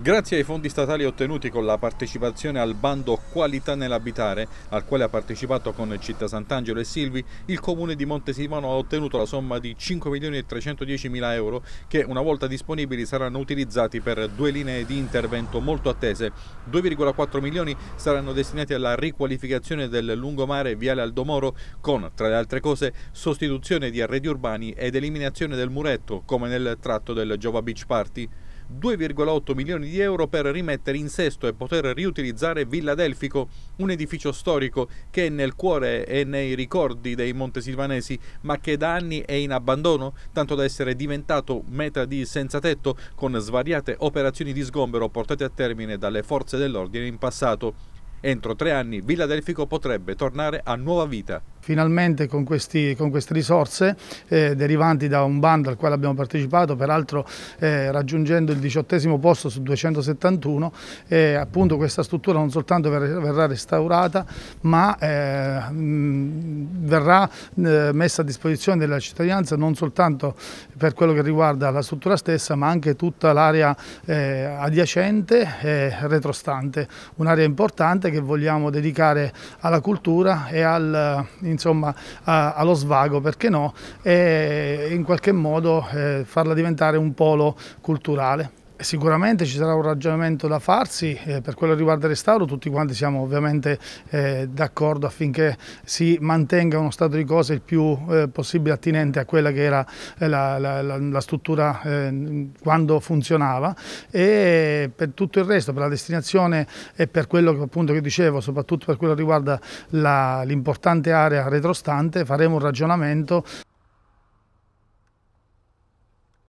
Grazie ai fondi statali ottenuti con la partecipazione al bando Qualità nell'abitare, al quale ha partecipato con Città Sant'Angelo e Silvi, il comune di Montesimano ha ottenuto la somma di 5.310.000 euro che una volta disponibili saranno utilizzati per due linee di intervento molto attese. 2,4 milioni saranno destinati alla riqualificazione del lungomare Viale Aldomoro con, tra le altre cose, sostituzione di arredi urbani ed eliminazione del muretto, come nel tratto del Giova Beach Party. 2,8 milioni di euro per rimettere in sesto e poter riutilizzare Villa Delfico, un edificio storico che è nel cuore e nei ricordi dei montesilvanesi, ma che da anni è in abbandono, tanto da essere diventato meta di senza tetto con svariate operazioni di sgombero portate a termine dalle forze dell'ordine in passato. Entro tre anni Villa Delfico potrebbe tornare a nuova vita finalmente con, questi, con queste risorse eh, derivanti da un bando al quale abbiamo partecipato, peraltro eh, raggiungendo il diciottesimo posto su 271, eh, appunto questa struttura non soltanto ver verrà restaurata ma eh, mh, verrà eh, messa a disposizione della cittadinanza non soltanto per quello che riguarda la struttura stessa ma anche tutta l'area eh, adiacente e retrostante, un'area importante che vogliamo dedicare alla cultura e al, in insomma a, allo svago, perché no, e in qualche modo eh, farla diventare un polo culturale. Sicuramente ci sarà un ragionamento da farsi, eh, per quello che riguarda il restauro tutti quanti siamo ovviamente eh, d'accordo affinché si mantenga uno stato di cose il più eh, possibile attinente a quella che era eh, la, la, la, la, struttura eh, quando funzionava e per tutto il resto, per la destinazione e per quello che, appunto, che dicevo, soprattutto per quello che riguarda l'importante area retrostante faremo un ragionamento.